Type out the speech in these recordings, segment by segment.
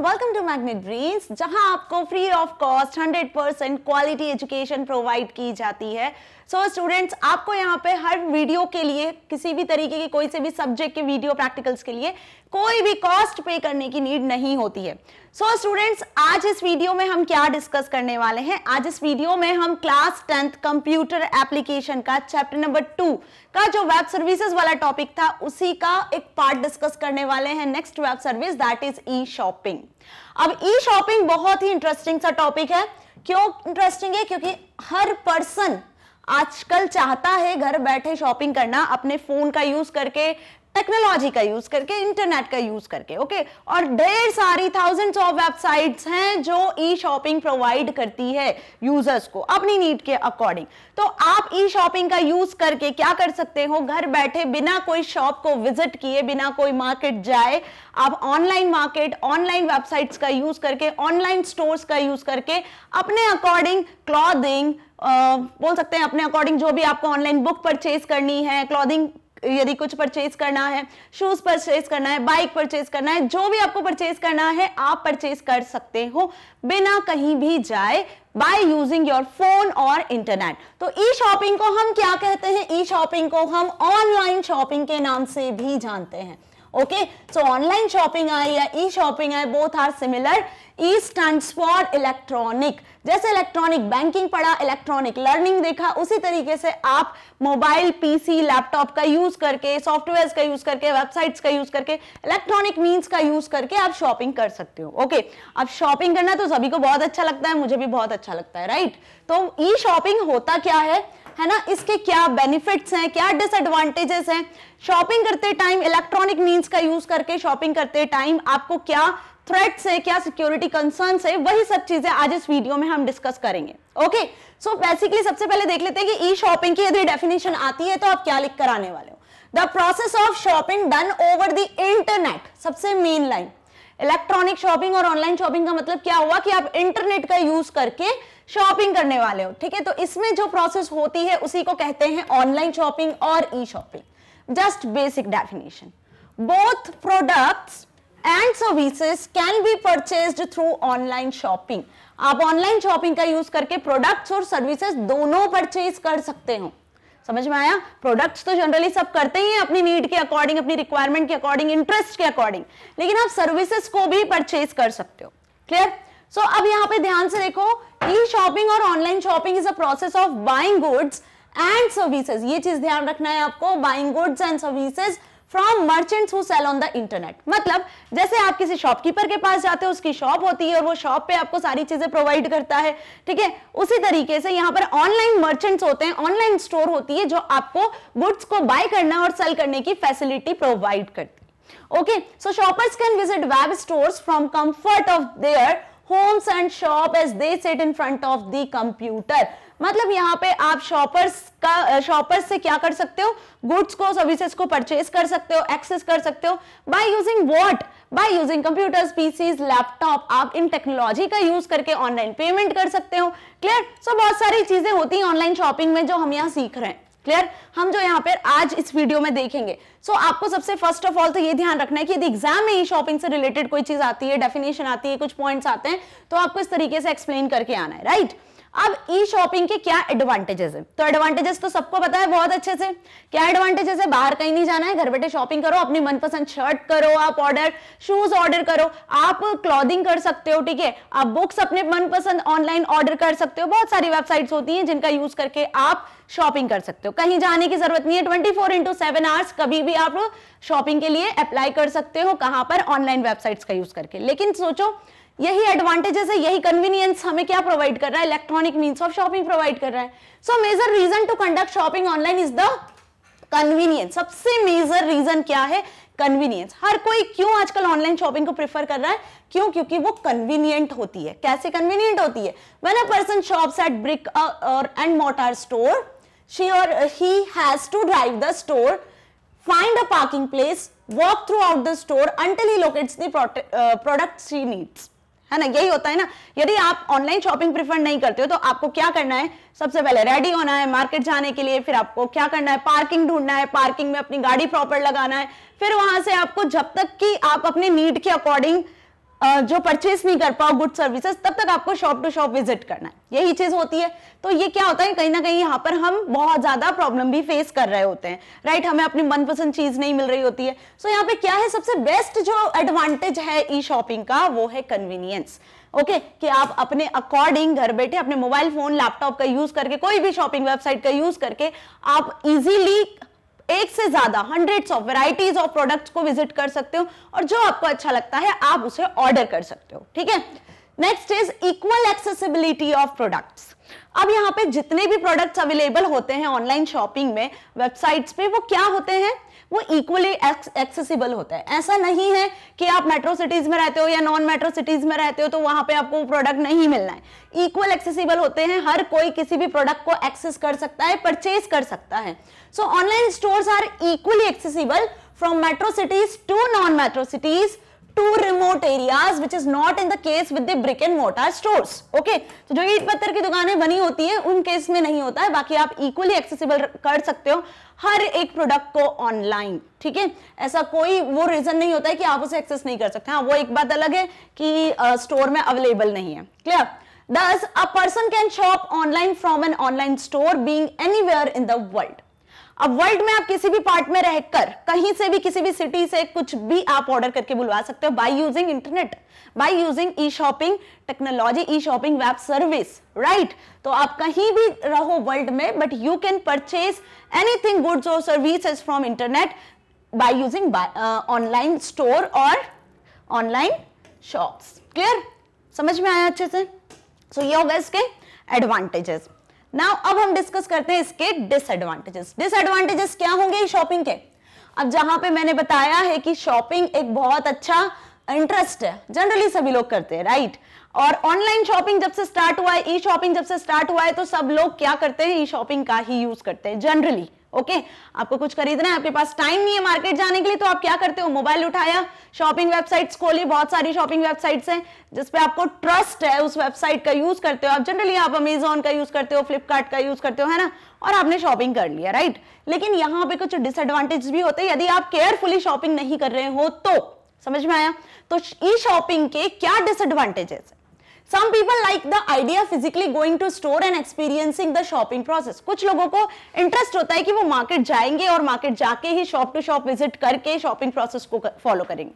Welcome to magnet Brains जहां आपको free of cost 100 percent quality education provide की जाती है सो so, स्टूडेंट्स आपको यहां पे हर वीडियो के लिए किसी भी तरीके के कोई से भी सब्जेक्ट के वीडियो प्रैक्टिकल्स के लिए कोई भी कॉस्ट पे करने की नीड नहीं होती है सो so, स्टूडेंट्स आज इस वीडियो में हम क्या डिस्कस करने वाले हैं आज इस वीडियो में हम क्लास टेंथ कंप्यूटर एप्लीकेशन का चैप्टर नंबर टू का जो वेब सर्विसेज वाला टॉपिक था उसी का एक पार्ट डिस्कस करने वाले हैं next web service that is E shopping अब ई शॉपिंग बहुत ही इंटरेस्टिंग सा टॉपिक है क्यों इंटरेस्टिंग है क्योंकि हर पर्सन आजकल चाहता है घर बैठे शॉपिंग करना अपने फ़ोन का यूज़ करके टेक्नोलॉजी का यूज करके इंटरनेट का यूज करके ओके और ढेर सारी थाउजेंड्स ऑफ वेबसाइट्स हैं जो ई शॉपिंग प्रोवाइड करती है यूजर्स को अपनी नीड के अकॉर्डिंग तो आप ई शॉपिंग का यूज करके क्या कर सकते हो घर बैठे बिना कोई शॉप को विजिट किए बिना कोई मार्केट जाए आप ऑनलाइन मार्केट ऑनलाइन वेबसाइट्स का यूज करके ऑनलाइन स्टोर्स का यूज करके अपने अकॉर्डिंग क्लॉदिंग बोल सकते हैं अपने अकॉर्डिंग जो भी आपको ऑनलाइन बुक परचेज करनी है क्लॉदिंग यदि कुछ परचेज करना है शूज परचेज करना है बाइक परचेज करना है जो भी आपको परचेज करना है आप परचेज कर सकते हो बिना कहीं भी जाए बाय यूजिंग योर फोन और इंटरनेट तो ई शॉपिंग को हम क्या कहते हैं ई शॉपिंग को हम ऑनलाइन शॉपिंग के नाम से भी जानते हैं ओके सो ऑनलाइन शॉपिंग आए या ई शॉपिंग आए both are similar E stand for electronic जैसे इलेक्ट्रॉनिक बैंकिंग पढ़ा इलेक्ट्रॉनिक लर्निंग देखा उसी तरीके से आप मोबाइल पीसी लैपटॉप का यूज करके सॉफ्टवेयर का यूज करके वेबसाइट्स का यूज करके इलेक्ट्रॉनिक मींस का यूज करके आप शॉपिंग कर सकते हो ओके अब शॉपिंग करना तो सभी को बहुत अच्छा लगता है मुझे भी बहुत अच्छा लगता है राइट तो ई शॉपिंग होता क्या है है ना इसके क्या बेनिफिट्स हैं क्या डिसएडवांटेजेस हैं शॉपिंग करते टाइम इलेक्ट्रॉनिक मीन्स का यूज करके शॉपिंग करते टाइम आपको क्या थ्रेट्स है क्या सिक्योरिटी कंसर्न है वही सब चीजें आज इस वीडियो में हम डिस्कस करेंगे ओके सो बेसिकली सबसे पहले देख लेते हैं कि ई शॉपिंग की यदि डेफिनेशन आती है तो आप क्या लिख कर आने वाले हो the process of shopping done over the internet सबसे मेन लाइन इलेक्ट्रॉनिक शॉपिंग और ऑनलाइन शॉपिंग का मतलब क्या हुआ कि आप इंटरनेट का यूज करके शॉपिंग करने वाले हो ठीक है तो इसमें जो प्रोसेस होती है उसी को कहते हैं ऑनलाइन शॉपिंग और E shopping just basic definition both products and services can be purchase through online shopping आप ऑनलाइन शॉपिंग का यूज करके प्रोडक्ट्स और सर्विसेज दोनों परचेज कर सकते हो समझ में आया प्रोडक्ट्स तो जनरली सब करते ही हैं अपनी नीड के अकॉर्डिंग अपनी रिक्वायरमेंट के अकॉर्डिंग इंटरेस्ट के अकॉर्डिंग लेकिन आप सर्विसेज को भी परचेज कर सकते हो क्लियर सो अब यहाँ पे ध्यान से देखो ई शॉपिंग और online shopping is a process of buying goods and services ये चीज ध्यान रखना है आपको buying goods and services from merchants who sell on the internet मतलब जैसे आप किसी शॉपकीपर के पास जाते हो उसकी शॉप होती है और वो शॉप पे आपको सारी चीजें प्रोवाइड करता है ठीक है उसी तरीके से यहाँ पर ऑनलाइन मर्चेंट्स होते हैं ऑनलाइन स्टोर होती है जो आपको गुड्स को बाय करना और सेल करने की फैसिलिटी प्रोवाइड करती है okay so shoppers can visit web store from comfort of their homes and shop as they sit in front of the computer मतलब यहाँ पे आप शॉपर्स का शॉपर्स से क्या कर सकते हो गुड्स को सर्विसेज को परचेज कर सकते हो एक्सेस कर सकते हो by using what by using computers PCs laptop आप इन टेक्नोलॉजी का यूज करके ऑनलाइन पेमेंट कर सकते हो क्लियर सो so, बहुत सारी चीजें होती हैं ऑनलाइन शॉपिंग में जो हम यहाँ सीख रहे हैं क्लियर हम जो यहाँ पर आज इस वीडियो में देखेंगे सो so, आपको सबसे फर्स्ट ऑफ ऑल तो ये ध्यान रखना है कि यदि एग्जाम में ही शॉपिंग से रिलेटेड कोई चीज आती है डेफिनेशन आती है कुछ पॉइंट्स आते हैं तो आपको इस तरीके से एक्सप्लेन करके आना है राइट right? अब ई शॉपिंग के क्या एडवांटेजेस है तो एडवांटेजेस तो सबको पता है बहुत अच्छे से क्या एडवांटेजेस है बाहर कहीं नहीं जाना है घर बैठे शॉपिंग करो अपनी मनपसंद शर्ट करो आप ऑर्डर शूज ऑर्डर करो आप क्लॉदिंग कर सकते हो ठीक है आप बुक्स अपने मनपसंद ऑनलाइन ऑर्डर कर सकते हो बहुत सारी वेबसाइट्स होती हैं जिनका यूज करके आप शॉपिंग कर सकते हो कहीं जाने की जरूरत नहीं है twenty four into seven hours कभी भी आप शॉपिंग के लिए अप्लाई कर सकते हो कहां पर ऑनलाइन वेबसाइट्स का यूज करके लेकिन सोचो यही एडवांटेजेस है यही कन्वीनियंस हमें क्या प्रोवाइड कर रहा है electronic mean of shopping provide कर रहा है so major reason to conduct shopping online is the convenience सबसे मेजर रीजन क्या है कन्वीनियंस हर कोई क्यों आजकल ऑनलाइन शॉपिंग को प्रेफर कर रहा है क्यों क्योंकि वो कन्वीनियंट होती है कैसे कन्वीनियंट होती है when a person shops at brick and mortar store she और he has to drive the store find a parking place walk throughout the store he locates the uh, product, uh, needs है ना यही होता है ना यदि आप online shopping prefer नहीं करते हो तो आपको क्या करना है सबसे पहले रेडी होना है मार्केट जाने के लिए फिर आपको क्या करना है पार्किंग ढूंढना है पार्किंग में अपनी गाड़ी प्रॉपर लगाना है फिर वहां से आपको जब तक कि आप अपने नीड के अकॉर्डिंग जो परचेस नहीं कर पाओ गुड सर्विसेज तब तक आपको शॉप टू शॉप विजिट करना है यही चीज़ होती है तो ये क्या होता है कहीं ना कहीं यहाँ पर हम बहुत ज़्यादा प्रॉब्लम भी फेस कर रहे होते हैं राइट हमें अपनी मनपसंद चीज़ नहीं मिल रही होती है सो यहाँ पे क्या है सबसे बेस्ट जो एडवांटेज है ई शॉपिंग का वो है कन्वीनियंस ओके okay, कि आप अपने अकॉर्डिंग घर बैठे अपने मोबाइल फोन लैपटॉप का यूज करके कोई भी शॉपिंग वेबसाइट का यूज करके आप इजीली एक से ज्यादा hundreds of varieties of products को विजिट कर सकते हो और जो आपको अच्छा लगता है आप उसे ऑर्डर कर सकते हो ठीक है next is equal accessibility of products अब यहाँ पे जितने भी प्रोडक्ट्स अवेलेबल होते हैं ऑनलाइन शॉपिंग में वेबसाइट्स पे वो क्या होते हैं वो इक्वली एक्सेसिबल होता है ऐसा नहीं है कि आप मेट्रो सिटीज में रहते हो या नॉन मेट्रो सिटीज में रहते हो तो वहां पे आपको प्रोडक्ट नहीं मिलना है इक्वल एक्सेसिबल होते हैं हर कोई किसी भी प्रोडक्ट को एक्सेस कर सकता है परचेज कर सकता है so online stores are equally accessible from metro cities to non metro cities to remote areas which is not in the case with the brick and mortar store okay तो जो ईट पत्थर की दुकानें बनी होती है उन केस में नहीं होता है बाकी आप इक्वली एक्सेसिबल कर सकते हो हर एक प्रोडक्ट को ऑनलाइन ठीक है ऐसा कोई वो रीजन नहीं होता है कि आप उसे एक्सेस नहीं कर सकते हाँ वो एक बात अलग है कि स्टोर uh, में अवेलेबल नहीं है clear thus a person can shop online from an online store being any in the world अब वर्ल्ड में आप किसी भी पार्ट में रहकर कहीं से भी किसी भी सिटी से कुछ भी आप ऑर्डर करके बुलवा सकते हो by using internet by using e shopping technology e shopping web service right तो आप कहीं भी रहो वर्ल्ड में but you can purchase anything goods और services from internet by using online store और ऑनलाइन शॉप्स क्लियर समझ में आया अच्छे से सो so, ये होगा इसके एडवांटेजेस नाउ अब हम डिस्कस करते हैं इसके डिसएडवांटेजेस डिसएडवांटेजेस क्या होंगे शॉपिंग के अब जहां पे मैंने बताया है कि शॉपिंग एक बहुत अच्छा इंटरेस्ट है जनरली सभी लोग करते हैं राइट और ऑनलाइन शॉपिंग जब से स्टार्ट हुआ है ई शॉपिंग जब से स्टार्ट हुआ है तो सब लोग क्या करते हैं ई शॉपिंग का ही यूज करते हैं जनरली ओके okay? आपको कुछ खरीदना है आपके पास टाइम नहीं है मार्केट जाने के लिए तो आप क्या करते हो मोबाइल उठाया शॉपिंग वेबसाइट्स खोली बहुत सारी शॉपिंग वेबसाइट्स हैं जिसपे आपको ट्रस्ट है उस वेबसाइट का यूज करते हो आप जनरली आप अमेजोन का यूज करते हो फ्लिपकार्ट का यूज करते हो है ना और आपने शॉपिंग कर लिया राइट लेकिन यहाँ पे कुछ डिसएडवांटेज भी होते हैं यदि आप केयरफुली शॉपिंग नहीं कर रहे हो तो समझ में आया तो ई शॉपिंग के क्या डिसएडवांटेजेस है some people like the idea physically going to store and experiencing the shopping process कुछ लोगों को इंटरेस्ट होता है कि वो मार्केट जाएंगे और मार्केट जाके ही शॉप टू शॉप विजिट करके शॉपिंग प्रोसेस को फॉलो करेंगे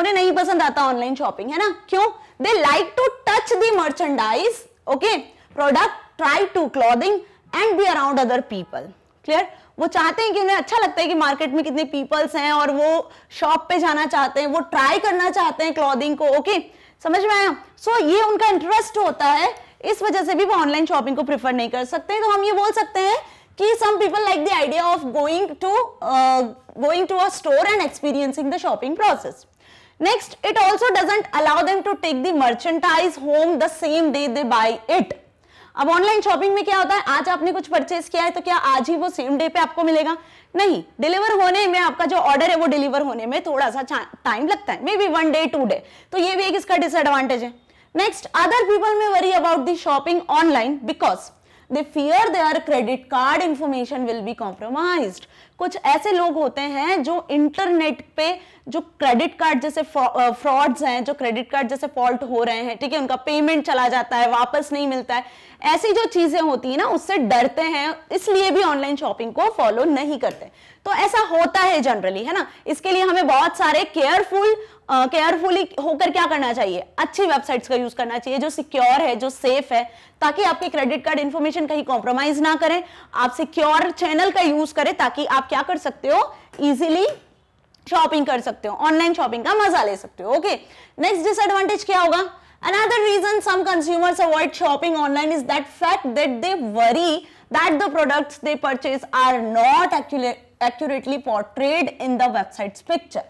उन्हें नहीं पसंद आता ऑनलाइन शॉपिंग है ना क्यों they like to touch the merchandise okay product try to clothing and be around other people clear वो चाहते हैं कि उन्हें अच्छा लगता है कि मार्केट में कितने पीपल्स हैं और वो शॉप पे जाना चाहते हैं वो ट्राई करना चाहते हैं क्लोदिंग को ओके okay? समझ में आया सो so, ये उनका इंटरेस्ट होता है इस वजह से भी वो ऑनलाइन शॉपिंग को प्रिफर नहीं कर सकते तो हम ये बोल सकते हैं कि some people like the idea of going to going to a store and experiencing the shopping process next it also doesn't allow them to take the merchandise home the same day they buy it अब online shopping में क्या होता है आज आपने कुछ purchase किया है तो क्या आज ही वो सेम डे पे आपको मिलेगा नहीं डिलीवर होने में आपका जो ऑर्डर है वो डिलीवर होने में थोड़ा सा टाइम लगता है maybe one day two day तो ये भी एक इसका डिसएडवांटेज है next other people may worry about the shopping online because they fear their credit card information will be compromise कुछ ऐसे लोग होते हैं जो इंटरनेट पे जो क्रेडिट कार्ड जैसे फ्रॉड्स हैं जो क्रेडिट कार्ड जैसे फॉल्ट हो रहे हैं ठीक है उनका पेमेंट चला जाता है वापस नहीं मिलता है ऐसी जो चीज़ें होती है ना उससे डरते हैं इसलिए भी ऑनलाइन शॉपिंग को फॉलो नहीं करते तो ऐसा होता है जनरली है ना इसके लिए हमें बहुत सारे केयरफुल केयरफुली uh, होकर क्या करना चाहिए अच्छी वेबसाइट्स का यूज करना चाहिए जो सिक्योर है जो सेफ है ताकि आपके क्रेडिट कार्ड इन्फॉर्मेशन कहीं कॉम्प्रोमाइज ना करें आप सिक्योर चैनल का यूज करें ताकि आप क्या कर सकते हो इजिली शॉपिंग कर सकते हो ऑनलाइन शॉपिंग का मजा ले सकते हो ओके नेक्स्ट डिसएडवांटेज क्या होगा reason some consumers avoid shopping online is that fact that they worry that the products they purchase are not actually accurately portrayed in the websites picture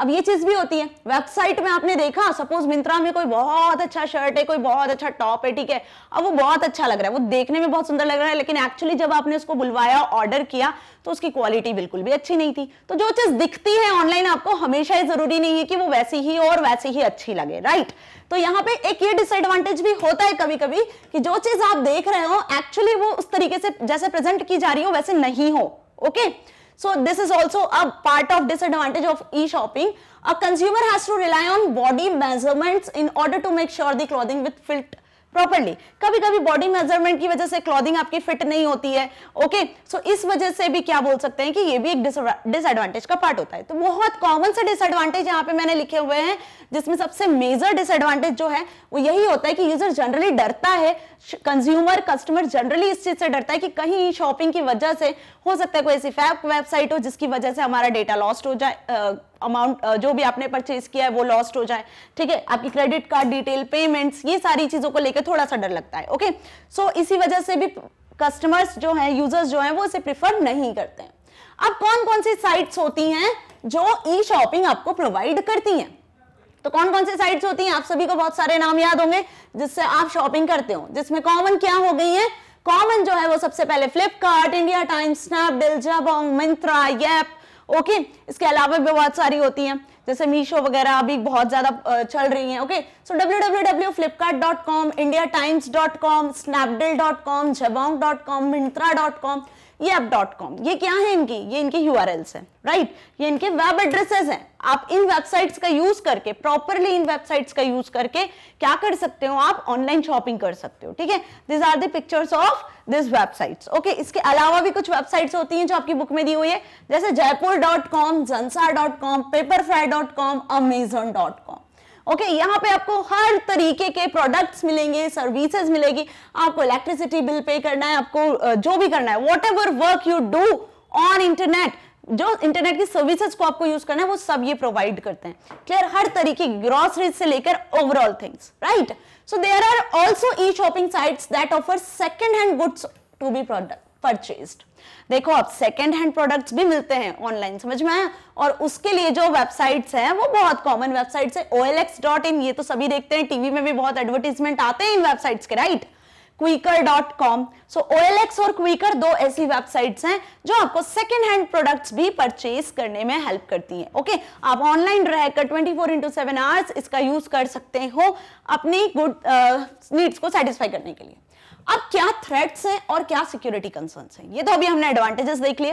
अब ये चीज भी होती है वेबसाइट में आपने देखा सपोज मिंत्रा में कोई बहुत अच्छा शर्ट है कोई बहुत अच्छा टॉप है ठीक है अब वो बहुत अच्छा लग रहा है वो देखने में बहुत सुंदर लग रहा है लेकिन एक्चुअली जब आपने उसको बुलवाया ऑर्डर किया तो उसकी क्वालिटी बिल्कुल भी अच्छी नहीं थी तो जो चीज दिखती है ऑनलाइन आपको हमेशा ही जरूरी नहीं है कि वो वैसी ही और वैसी ही अच्छी लगे राइट तो यहाँ पे एक ये डिसएडवांटेज भी होता है कभी कभी कि जो चीज आप देख रहे हो एक्चुअली वो उस तरीके से जैसे प्रेजेंट की जा रही हो वैसे नहीं हो okay okay? So this is also a part of disadvantage of e-shopping. A consumer has to rely on body measurements in order to make sure the clothing will fit properly कभी कभी body measurement की वजह से clothing आपकी fit नहीं होती है okay सो so, इस वजह से भी क्या बोल सकते हैं कि ये भी एक डिसएडवांटेज का पार्ट होता है तो बहुत कॉमन से डिसएडवांटेज यहाँ पे मैंने लिखे हुए हैं जिसमें सबसे मेजर डिसएडवांटेज जो है वो यही होता है कि यूजर जनरली डरता है कंज्यूमर कस्टमर जनरली इस चीज से डरता है कि कहीं शॉपिंग की वजह से हो सकता है कोई ऐसी वेबसाइट हो जिसकी वजह से हमारा डेटा लॉस्ट हो जाए अमाउंट uh, जो भी आपने परचेज किया है वो लॉस्ट हो जाए ठीक है आपकी क्रेडिट कार्ड डिटेल पेमेंट्स ये सारी चीज़ों को लेकर थोड़ा सा डर लगता है ओके सो so, इसी वजह से भी कस्टमर्स जो हैं यूजर्स जो हैं वो इसे प्रिफर नहीं करते हैं अब कौन कौन सी साइट्स होती हैं जो ई शॉपिंग आपको प्रोवाइड करती हैं तो कौन कौन सी साइट्स होती हैं आप सभी को बहुत सारे नाम याद होंगे जिससे आप शॉपिंग करते हो जिसमें कॉमन क्या हो गई है कॉमन जो है वो सबसे पहले फ्लिपकार्ट इंडिया टाइम्स स्नैपडील जबोंग मिंत्रा येप ओके इसके अलावा भी बहुत सारी होती हैं जैसे मीशो वगैरह अभी बहुत ज़्यादा चल रही हैं okay so W W W Flipkart dot com India Times dot com Snapdeal dot com Jabong dot com Myntra dot com ये ऐप डॉट कॉम ये क्या है इनकी ये इनकी यू आर है राइट ये इनके वेब एड्रेसेस हैं आप इन वेबसाइट्स का यूज करके प्रॉपरली इन वेबसाइट्स का यूज करके क्या कर सकते हो आप ऑनलाइन शॉपिंग कर सकते हो ठीक है this are the pictures of this websites okay इसके अलावा भी कुछ वेबसाइट्स होती हैं जो आपकी बुक में दी हुई है जैसे जयपुर डॉट कॉम जनसा dot com Pepperfry dot com Amazon dot com okay okay, यहाँ पे आपको हर तरीके के प्रोडक्ट्स मिलेंगे सर्विसेज मिलेगी आपको इलेक्ट्रिसिटी बिल पे करना है आपको जो भी करना है whatever work you do on internet जो इंटरनेट की सर्विसेज को आपको यूज करना है वो सब ये प्रोवाइड करते हैं क्लियर हर तरीके ग्रॉसरीज से लेकर overall things right so there are also e shopping sites that offer second hand goods to be product purchased देखो अब सेकेंड हैंड प्रोडक्ट्स भी मिलते हैं ऑनलाइन समझ में आया और उसके लिए जो वेबसाइट्स हैं वो बहुत कॉमन वेबसाइट्स है ओ एल ये तो सभी देखते हैं टीवी में भी बहुत एडवर्टीजमेंट आते हैं इन वेबसाइट्स के right Quikr dot com so O L X और क्विकर दो ऐसी वेबसाइट्स हैं जो आपको सेकेंड हैंड प्रोडक्ट्स भी परचेज करने में हेल्प करती हैं ओके okay? आप ऑनलाइन रहकर 24 फोर इंटू सेवन आवर्स इसका यूज कर सकते हो अपनी गुड नीड्स uh, को सेटिस्फाई करने के लिए अब क्या थ्रेट्स हैं और क्या सिक्योरिटी कंसर्न्स हैं ये तो अभी हमने एडवांटेजेस देख लिए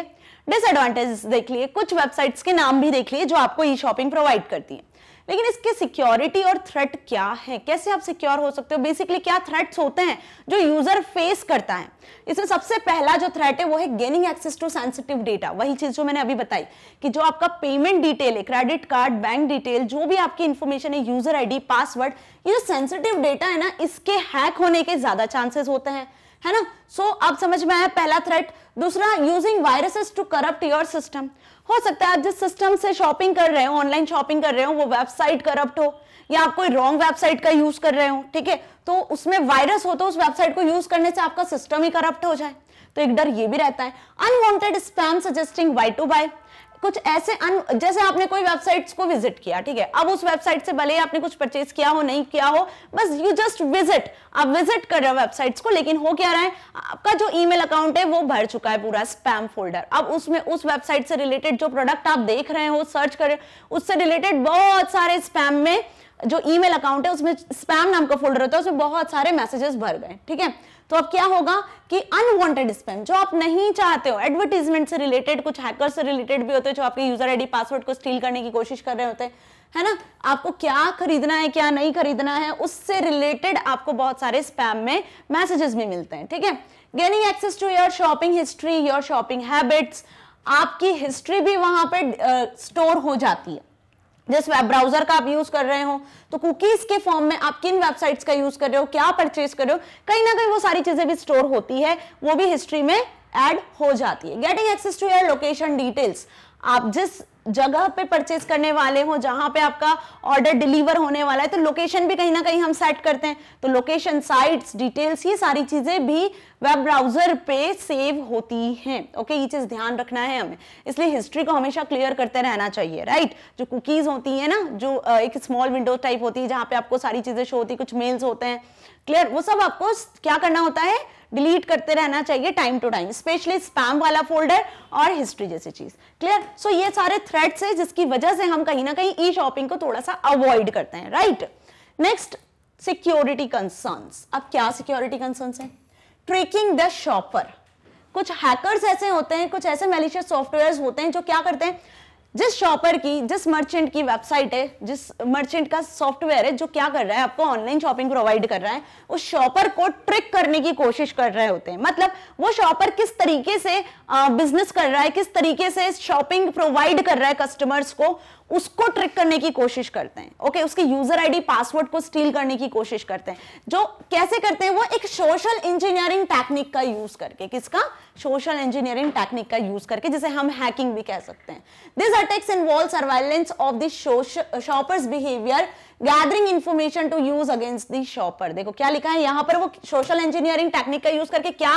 डिसएडवांटेजेस देख लिए कुछ वेबसाइट्स के नाम भी देख लिए जो आपको ई शॉपिंग प्रोवाइड करती हैं लेकिन इसके सिक्योरिटी और थ्रेट क्या है कैसे आप सिक्योर हो सकते हो बेसिकली क्या थ्रेट्स होते हैं जो यूजर फेस करता है इसमें सबसे पहला जो थ्रेट है वो है gaining access to sensitive data वही चीज जो मैंने अभी बताई कि जो आपका पेमेंट डिटेल है क्रेडिट कार्ड बैंक डिटेल जो भी आपकी इन्फॉर्मेशन है यूजर आई पासवर्ड ये जो सेंसिटिव डेटा है ना इसके हैक होने के ज्यादा चांसेस होते हैं है ना सो so, अब समझ में आया पहला थ्रेट दूसरा using viruses to corrupt your system हो सकता है आप जिस सिस्टम से शॉपिंग कर रहे हो ऑनलाइन शॉपिंग कर रहे हो वो वेबसाइट करप्ट हो या आप कोई रॉन्ग वेबसाइट का यूज कर रहे हो ठीक है तो उसमें वायरस हो तो उस वेबसाइट को यूज करने से आपका सिस्टम ही करप्ट हो जाए तो एक डर ये भी रहता है unwanted spam suggesting why to buy कुछ ऐसे अन जैसे आपने कोई वेबसाइट्स को विजिट किया ठीक है अब उस वेबसाइट से भले आपने कुछ परचेज किया हो नहीं किया हो बस यू जस्ट विजिट आप विजिट कर रहे हो वेबसाइट्स को लेकिन हो क्या रहा है आपका जो ईमेल अकाउंट है वो भर चुका है पूरा स्पैम फोल्डर अब उसमें उस वेबसाइट से रिलेटेड जो प्रोडक्ट आप देख रहे हो सर्च कर रहे हो उससे रिलेटेड बहुत सारे स्पैम में जो ईमेल अकाउंट है उसमें स्पैम नाम का फोल्डर होता है उसमें बहुत सारे मैसेजेस भर गए ठीक है तो अब क्या होगा कि अनवांटेड स्पैम जो आप नहीं चाहते हो एडवर्टीजमेंट से रिलेटेड कुछ हैकर से रिलेटेड भी होते हैं जो आपके यूजर आईडी पासवर्ड को स्टील करने की कोशिश कर रहे होते हैं है ना आपको क्या खरीदना है क्या नहीं खरीदना है उससे रिलेटेड आपको बहुत सारे स्पैम में मैसेजेस भी मिलते हैं ठीक है gaining access to your shopping history your shopping habits आपकी हिस्ट्री भी वहां पर स्टोर हो जाती है जिस वेब ब्राउजर का आप यूज कर रहे हो तो कुकीज के फॉर्म में आप किन वेबसाइट्स का यूज कर रहे हो क्या परचेज कर रहे हो कहीं ना कहीं वो सारी चीजें भी स्टोर होती है वो भी हिस्ट्री में एड हो जाती है getting access to your location details आप जिस जगह पे परचेज करने वाले हो जहां पे आपका ऑर्डर डिलीवर होने वाला है तो लोकेशन भी कहीं ना कहीं हम सेट करते हैं तो लोकेशन साइट्स डिटेल्स ये सारी चीजें भी वेब ब्राउजर पे सेव होती हैं ओके ये चीज ध्यान रखना है हमें इसलिए हिस्ट्री को हमेशा क्लियर करते रहना चाहिए राइट जो कुकीज होती है ना जो एक स्मॉल विंडो टाइप होती है जहां पे आपको सारी चीजें शो होती है कुछ मेल्स होते हैं क्लियर वो सब आपको क्या करना होता है डिलीट करते रहना चाहिए time to time specially spam वाला फोल्डर और हिस्ट्री जैसी चीज क्लियर सो ये सारे थ्रेड्स है जिसकी वजह से हम कहीं ना कहीं ई शॉपिंग को थोड़ा सा अवॉइड करते हैं राइट नेक्स्ट सिक्योरिटी कंसर्न अब क्या सिक्योरिटी कंसर्न है ट्रेकिंग द शॉपर कुछ हैकर्स ऐसे होते हैं कुछ ऐसे मेलिशियस सॉफ्टवेयर्स होते हैं जो क्या करते हैं जिस शॉपर की जिस मर्चेंट की वेबसाइट है जिस मर्चेंट का सॉफ्टवेयर है जो क्या कर रहा है आपको ऑनलाइन शॉपिंग प्रोवाइड कर रहा है उस शॉपर को ट्रिक करने की कोशिश कर रहे होते हैं मतलब वो शॉपर किस तरीके से बिजनेस कर रहा है किस तरीके से शॉपिंग प्रोवाइड कर रहा है कस्टमर्स को उसको ट्रिक करने की कोशिश करते हैं ओके उसके यूजर आईडी पासवर्ड को स्टील करने की कोशिश करते हैं जो कैसे करते हैं वो एक सोशल इंजीनियरिंग टेक्निक का यूज करके किसका सोशल इंजीनियरिंग टेक्निक का यूज करके जिसे हम हैकिंग भी कह सकते हैं this attacks involve surveillance of the shoppers behaviour gathering information to use against the shopper देखो क्या लिखा है यहां पर वो सोशल इंजीनियरिंग टेक्निक का यूज करके क्या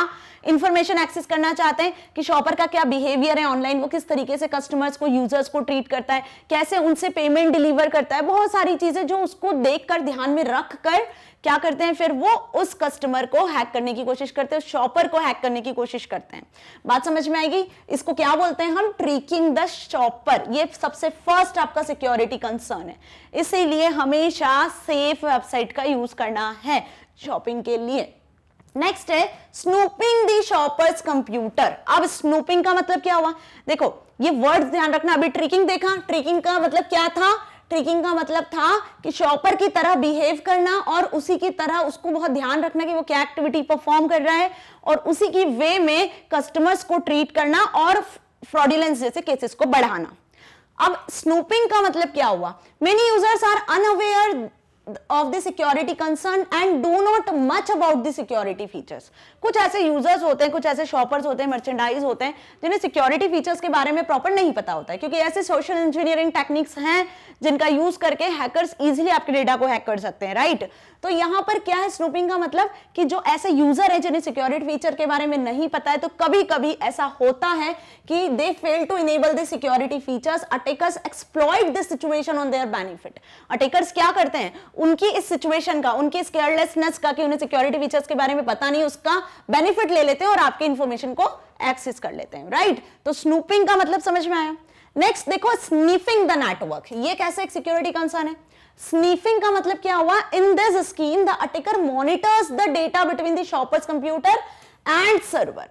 इन्फॉर्मेशन एक्सेस करना चाहते हैं कि शॉपर का क्या बिहेवियर है ऑनलाइन वो किस तरीके से कस्टमर्स को यूजर्स को ट्रीट करता है कैसे उनसे पेमेंट डिलीवर करता है बहुत सारी चीजें जो उसको देखकर ध्यान में रख कर क्या करते हैं फिर वो उस कस्टमर को हैक करने की कोशिश करते हैं शॉपर को हैक करने की कोशिश करते हैं बात समझ में आएगी इसको क्या बोलते हैं हम ट्रिकिंग द शॉपर ये सबसे फर्स्ट आपका सिक्योरिटी कंसर्न है इसीलिए हमेशा सेफ वेबसाइट का यूज करना है शॉपिंग के लिए नेक्स्ट है स्नूपिंग दी शॉपर्स कंप्यूटर अब स्नूपिंग का मतलब क्या हुआ देखो ये वर्ड ध्यान रखना अभी ट्रिकिंग देखा ट्रिकिंग का मतलब क्या था ट्रिकिंग का मतलब था कि शॉपर की तरह बिहेव करना और उसी की तरह उसको बहुत ध्यान रखना कि वो क्या एक्टिविटी परफॉर्म कर रहा है और उसी की वे में कस्टमर्स को ट्रीट करना और फ्रॉडिलेंस जैसे केसेस को बढ़ाना अब स्नूपिंग का मतलब क्या हुआ many users are unaware of the security concern and do not much about the security features कुछ ऐसे users होते हैं कुछ ऐसे shoppers होते हैं merchandise होते हैं जिन्हें security features के बारे में proper नहीं पता होता है क्योंकि ऐसे social engineering techniques हैं जिनका use करके hackers easily आपके data को hack कर सकते हैं right तो यहाँ पर क्या है snooping का मतलब कि जो ऐसे user है जिन्हें security feature के बारे में नहीं पता है तो कभी कभी ऐसा होता है कि they fail to enable the security features attackers exploit the situation on their benefit attackers क्या करते हैं उनकी इस सिचुएशन का उनकी इस केयरलेसनेस का कि उन्हें सिक्योरिटी फीचर्स के बारे में पता नहीं उसका बेनिफिट ले लेते हैं और आपके इंफॉर्मेशन को एक्सेस कर लेते हैं राइट right? तो स्नूपिंग का मतलब समझ में आया नेक्स्ट देखो स्नीफिंग द नेटवर्क ये कैसे एक सिक्योरिटी कंसर्न है स्नीफिंग का मतलब क्या हुआ in this scheme the attacker monitors the data between the shoppers computer and server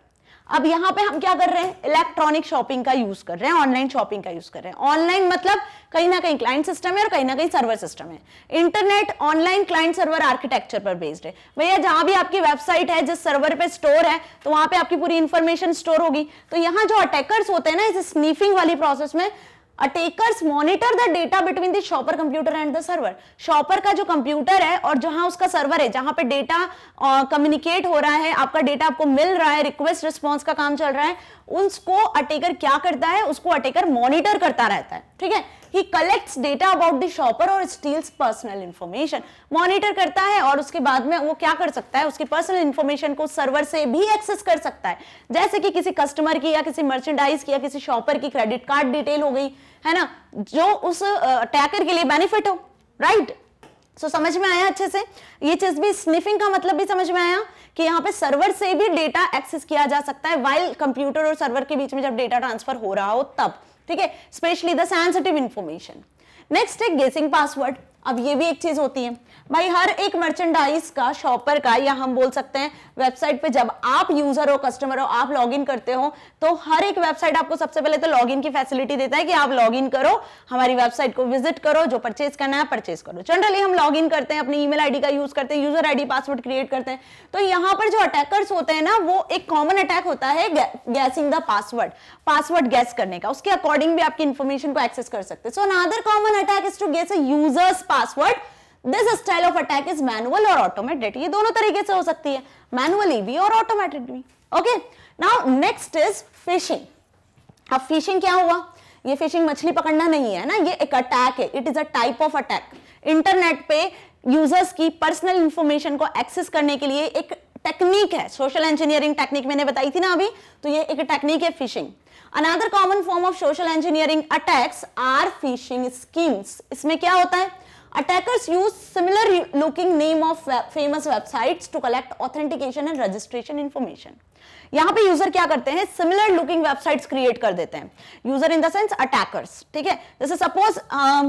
अब यहां पे हम क्या कर रहे हैं इलेक्ट्रॉनिक शॉपिंग का यूज कर रहे हैं ऑनलाइन शॉपिंग का यूज कर रहे हैं ऑनलाइन मतलब कहीं ना कहीं क्लाइंट सिस्टम है और कहीं ना कहीं सर्वर सिस्टम है internet online client server architecture पर बेस्ड है भैया जहां भी आपकी वेबसाइट है जिस सर्वर पे स्टोर है तो वहां पे आपकी पूरी इंफॉर्मेशन स्टोर होगी तो यहाँ जो अटैकर्स होते हैं ना इस स्नीफिंग वाली प्रोसेस में attackers monitor the data between the shopper computer and the server shopper का जो कंप्यूटर है और जहां उसका सर्वर है जहां पे डेटा कम्युनिकेट हो रहा है आपका डेटा आपको मिल रहा है रिक्वेस्ट रिस्पॉन्स का काम चल रहा है उसको अटेकर क्या करता है उसको अटेकर मॉनिटर करता रहता है ठीक है he collect data about the shopper और स्टील्स पर्सनल इन्फॉर्मेशन मॉनिटर करता है और उसके बाद में वो क्या कर सकता है उसके पर्सनल इन्फॉर्मेशन को सर्वर से भी एक्सेस कर सकता है जैसे कि किसी कस्टमर की या किसी मर्चेंडाइज की या किसी शॉपर की क्रेडिट कार्ड डिटेल हो गई है ना जो उस अटैकर के लिए बेनिफिट हो राइट सो so, समझ में आया अच्छे से ये चीज भी स्निफिंग का मतलब भी समझ में आया कि यहाँ पे सर्वर से भी डेटा एक्सेस किया जा सकता है वाइल कंप्यूटर और सर्वर के बीच में जब डेटा ट्रांसफर हो रहा हो तब ठीक है specially the sensitive information next है गेसिंग पासवर्ड अब ये भी एक चीज होती है भाई हर एक मर्चेंडाइज का शॉपर का या हम बोल सकते हैं वेबसाइट पे जब आप यूजर हो कस्टमर हो आप लॉगिन करते हो तो हर एक वेबसाइट आपको सबसे पहले तो लॉगिन की फैसिलिटी देता है कि आप लॉगिन करो हमारी वेबसाइट को विजिट करो जो परचेज करना है परचेज करो जनरली हम लॉगिन करते हैं अपनी ईमेल आईडी का यूज करते हैं यूजर आईडी पासवर्ड क्रिएट करते हैं तो यहाँ पर जो अटैकर्स होते हैं ना वो एक कॉमन अटैक होता है guessing the password password guess करने का उसके अकॉर्डिंग भी आपकी इन्फॉर्मेशन को एक्सेस कर सकते हैं so another common attack is to guess a users password this style of attack is manual और ऑटोमेटेड ये दोनों तरीके से हो सकती है मैनुअली भी और ऑटोमेटेड भी okay now next is phishing अब फिशिंग क्या हुआ ये फिशिंग मछली पकड़ना नहीं है ना ये एक अटैक है it is a type of attack internet पे यूजर्स की पर्सनल इंफॉर्मेशन को एक्सेस करने के लिए एक टेक्निक है सोशल इंजीनियरिंग टेक्निक मैंने बताई थी ना अभी तो ये एक टेक्निक है phishing another common form of social engineering attacks are phishing schemes इसमें क्या होता है Attackers use similar looking name of web, famous websites to collect authentication and registration information. यहाँ पे यूजर क्या करते हैं सिमिलर लुकिंग वेबसाइट्स क्रिएट कर देते हैं user in the sense attackers ठीक है जैसे सपोज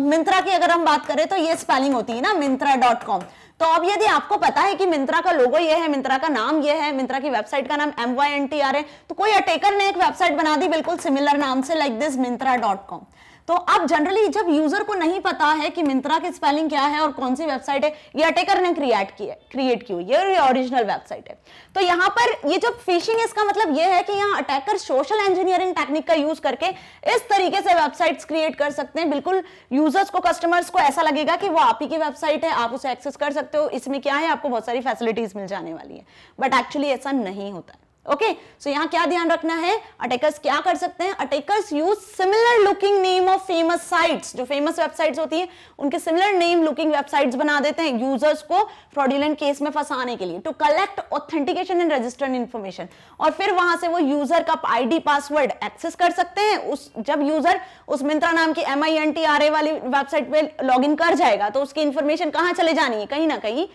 मिंत्रा की अगर हम बात करें तो ये स्पेलिंग होती है ना मिंत्रा डॉट कॉम तो अब यदि आपको पता है कि मिंत्रा का लोगो ये है मिंत्रा का नाम ये है मिंत्रा की वेबसाइट का नाम M Y N T R है तो कोई अटैकर ने एक वेबसाइट बना दी बिल्कुल सिमिलर नाम से like this Myntra dot com तो अब जनरली जब यूजर को नहीं पता है कि मिंत्रा की स्पेलिंग क्या है और कौन सी वेबसाइट है ये अटेकर ने क्रिएट की है क्रिएट की हुई ये ओरिजिनल वेबसाइट है तो यहाँ पर ये जो फिशिंग इसका मतलब ये है कि यहाँ अटैकर सोशल इंजीनियरिंग टेक्निक का यूज करके इस तरीके से वेबसाइट्स क्रिएट कर सकते हैं बिल्कुल यूजर्स को कस्टमर्स को ऐसा लगेगा कि वो आप ही की वेबसाइट है आप उसे एक्सेस कर सकते हो इसमें क्या है आपको बहुत सारी फैसिलिटीज मिल जाने वाली है बट एक्चुअली ऐसा नहीं होता है ओके सो यहाँ क्या ध्यान रखना है अटैकर्स क्या कर सकते हैं attackers use similar looking name of famous sites जो फेमस वेबसाइट्स होती हैं उनके सिमिलर नेम लुकिंग वेबसाइट्स बना देते हैं यूजर्स को फ्रॉड्यूलेंट केस में फंसाने के लिए to collect authentication and registered information और फिर वहां से वो यूजर का आईडी पासवर्ड एक्सेस कर सकते हैं उस जब यूजर उस मिंत्रा नाम की M I N T R A वाली वेबसाइट पे लॉग इन कर जाएगा तो उसकी इन्फॉर्मेशन कहाँ चले जानी है कहीं ना कहीं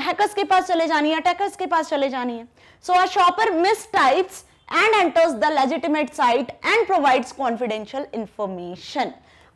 हैकर्स के पास चले जानी है अटैकर्स के पास चले जानी है a shopper mistypes and enters the legitimate site and provides confidential information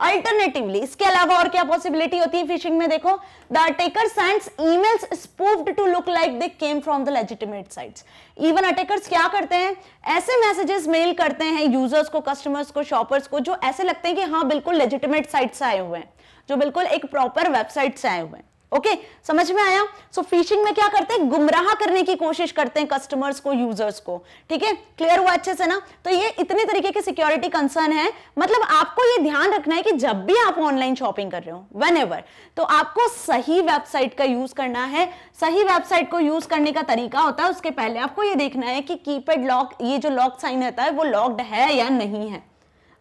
alternatively इसके अलावा और क्या पॉसिबिलिटी होती है फिशिंग में देखो the attacker sends emails spoofed to look like they came from the legitimate sites even attackers क्या करते हैं ऐसे मैसेजेस मेल करते हैं यूजर्स को कस्टमर्स को शॉपर्स को जो ऐसे लगते हैं कि हाँ बिल्कुल लेजिटिमेट साइट से आए हुए हैं जो बिल्कुल एक प्रॉपर वेबसाइट से आए हुए हैं ओके okay, समझ में आया सो so, फिशिंग में क्या करते हैं गुमराह करने की कोशिश करते हैं कस्टमर्स को यूजर्स को ठीक है क्लियर हुआ अच्छे से ना तो ये इतने तरीके के सिक्योरिटी कंसर्न है मतलब आपको ये ध्यान रखना है कि जब भी आप ऑनलाइन शॉपिंग कर रहे हो वेन तो आपको सही वेबसाइट का यूज करना है सही वेबसाइट को यूज करने का तरीका होता है उसके पहले आपको ये देखना है कि कीपेड लॉक ये जो लॉक साइन रहता है वो लॉक्ड है या नहीं है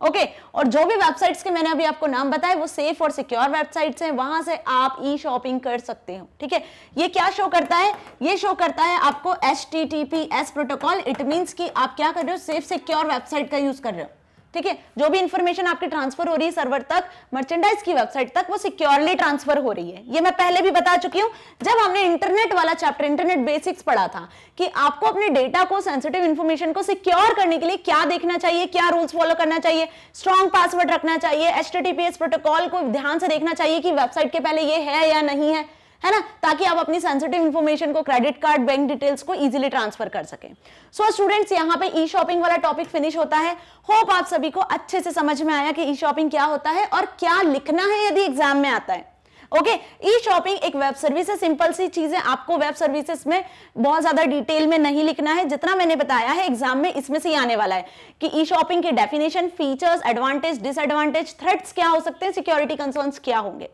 ओके और जो भी वेबसाइट्स के मैंने अभी आपको नाम बताए वो सेफ और सिक्योर वेबसाइट्स हैं वहां से आप ई शॉपिंग कर सकते हो ठीक है ये क्या शो करता है ये शो करता है आपको H T T P S protocol it means की आप क्या कर रहे हो सेफ सिक्योर वेबसाइट का यूज कर रहे हो ठीक है जो भी इंफॉर्मेशन आपकी ट्रांसफर हो रही है सर्वर तक मर्चेंडाइज की वेबसाइट तक वो सिक्योरली ट्रांसफर हो रही है ये मैं पहले भी बता चुकी हूं जब हमने इंटरनेट वाला चैप्टर इंटरनेट बेसिक्स पढ़ा था कि आपको अपने डेटा को सेंसिटिव इंफॉर्मेशन को सिक्योर करने के लिए क्या देखना चाहिए क्या रूल्स फॉलो करना चाहिए स्ट्रॉन्ग पासवर्ड रखना चाहिए एच प्रोटोकॉल को ध्यान से देखना चाहिए कि वेबसाइट के पहले ये है या नहीं है है ना ताकि आप अपनी सेंसिटिव इन्फॉर्मेशन को क्रेडिट कार्ड बैंक डिटेल्स को इजीली ट्रांसफर कर सकें सो स्टूडेंट्स यहाँ पे ई शॉपिंग वाला टॉपिक फिनिश होता है होप आप सभी को अच्छे से समझ में आया कि ई शॉपिंग क्या होता है और क्या लिखना है यदि एग्जाम में आता है ओके ई शॉपिंग एक वेब सर्विस है सिंपल सी चीज है आपको वेब सर्विसेज में बहुत ज्यादा डिटेल में नहीं लिखना है जितना मैंने बताया है एग्जाम में इसमें से आने वाला है कि ई शॉपिंग के definition features advantage disadvantage threats क्या हो सकते हैं सिक्योरिटी कंसर्न्स क्या होंगे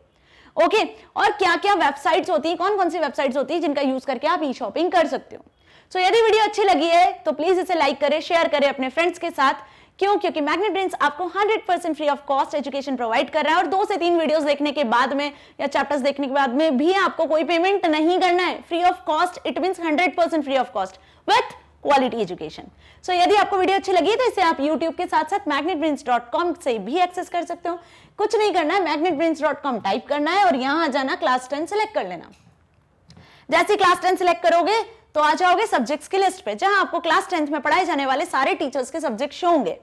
ओके और क्या क्या वेबसाइट्स होती हैं कौन कौन सी वेबसाइट्स होती है जिनका यूज करके आप ई शॉपिंग कर सकते हो सो यदि वीडियो अच्छी लगी है तो प्लीज इसे लाइक करें शेयर करें अपने फ्रेंड्स के साथ क्यों क्योंकि मैग्नेट ब्रेन आपको 100 percent free of cost education provide कर रहा है और दो से तीन वीडियोस देखने के बाद में या चैप्टर्स देखने के बाद में भी आपको कोई पेमेंट नहीं करना है free of cost it mean hundred percent free of cost with quality education so यदि आपको वीडियो अच्छी लगी तो इसे आप यूट्यूब के साथ साथ मैग्नेट से भी एक्सेस कर सकते हो कुछ नहीं करना है मैग्नेट टाइप करना है और यहाँ आ जाना क्लास टेन सेलेक्ट कर लेना जैसे क्लास टेन सेलेक्ट करोगे तो आ जाओगे सब्जेक्ट्स की लिस्ट पे जहां आपको क्लास टेंथ में पढ़ाए जाने वाले सारे टीचर्स के सब्जेक्ट शो होंगे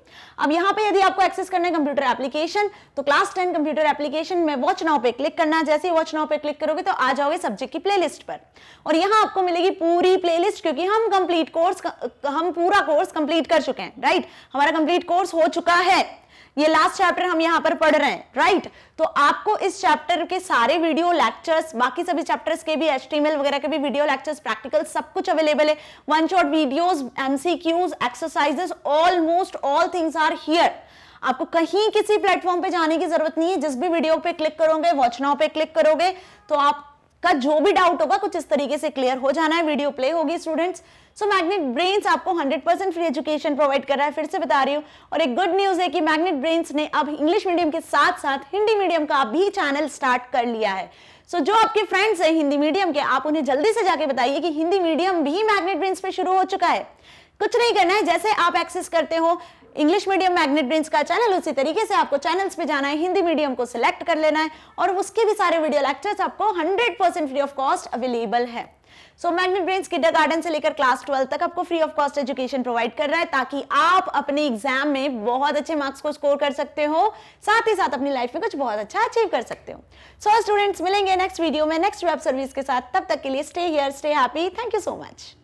अब यहाँ पे यदि आपको एक्सेस करना है कंप्यूटर एप्लीकेशन तो क्लास टेन कंप्यूटर एप्लीकेशन में वॉच नाउ पे क्लिक करना है जैसे ही वॉच नाउ पे क्लिक करोगे तो आ जाओगे सब्जेक्ट की प्ले पर और यहाँ आपको मिलेगी पूरी प्ले क्योंकि हम कंप्लीट कोर्स हम पूरा कोर्स कंप्लीट कर चुके हैं राइट हमारा कंप्लीट कोर्स हो चुका है ये लास्ट चैप्टर हम यहाँ पर पढ़ रहे हैं राइट तो आपको इस चैप्टर के सारे वीडियो लेक्चर्स बाकी सभी चैप्टर्स के भी एच वगैरह के भी वीडियो लेक्चर्स प्रैक्टिकल सब कुछ अवेलेबल है one shot videos MCQs exercises almost all things are here आपको कहीं किसी प्लेटफॉर्म पे जाने की जरूरत नहीं है जिस भी वीडियो पे क्लिक करोगे वॉचनाओ पे क्लिक करोगे तो आप का जो भी डाउट होगा कुछ इस तरीके से क्लियर हो जाना है वीडियो प्ले होगी स्टूडेंट्स सो मैग्नेट ब्रेन्स आपको 100% फ्री एजुकेशन प्रोवाइड कर रहा है फिर से बता रही हूँ और एक गुड न्यूज़ है कि मैग्नेट ब्रेन्स ने अब इंग्लिश मीडियम के साथ साथ हिंदी मीडियम का भी चैनल स्टार्ट कर लिया है सो so, जो आपके फ्रेंड्स हैं हिंदी मीडियम के आप उन्हें जल्दी से जाके बताइए कि हिंदी मीडियम भी मैग्नेट ब्रेन्स पे शुरू हो चुका है कुछ नहीं करना है जैसे आप एक्सेस करते हो इंग्लिश मीडियम मैग्नेट ब्रेन्स का चैनल उसी तरीके से आपको चैनल्स पे जाना है हिंदी मीडियम को सिलेक्ट कर लेना है और उसके भी सारे वीडियो लेक्चर्स आपको 100% फ्री ऑफ कॉस्ट अवेलेबल है so Magnet Brains kindergarten से लेकर क्लास ट्वेल्व तक आपको free of cost education provide कर रहा है ताकि आप अपने एग्जाम में बहुत अच्छे मार्क्स को स्कोर कर सकते हो साथ ही साथ अपनी लाइफ में कुछ बहुत अच्छा अचीव कर सकते हो सो स्टूडेंट्स मिलेंगे नेक्स्ट वीडियो में नेक्स्ट वेब सर्विस के साथ तब तक के लिए stay here stay happy thank you so much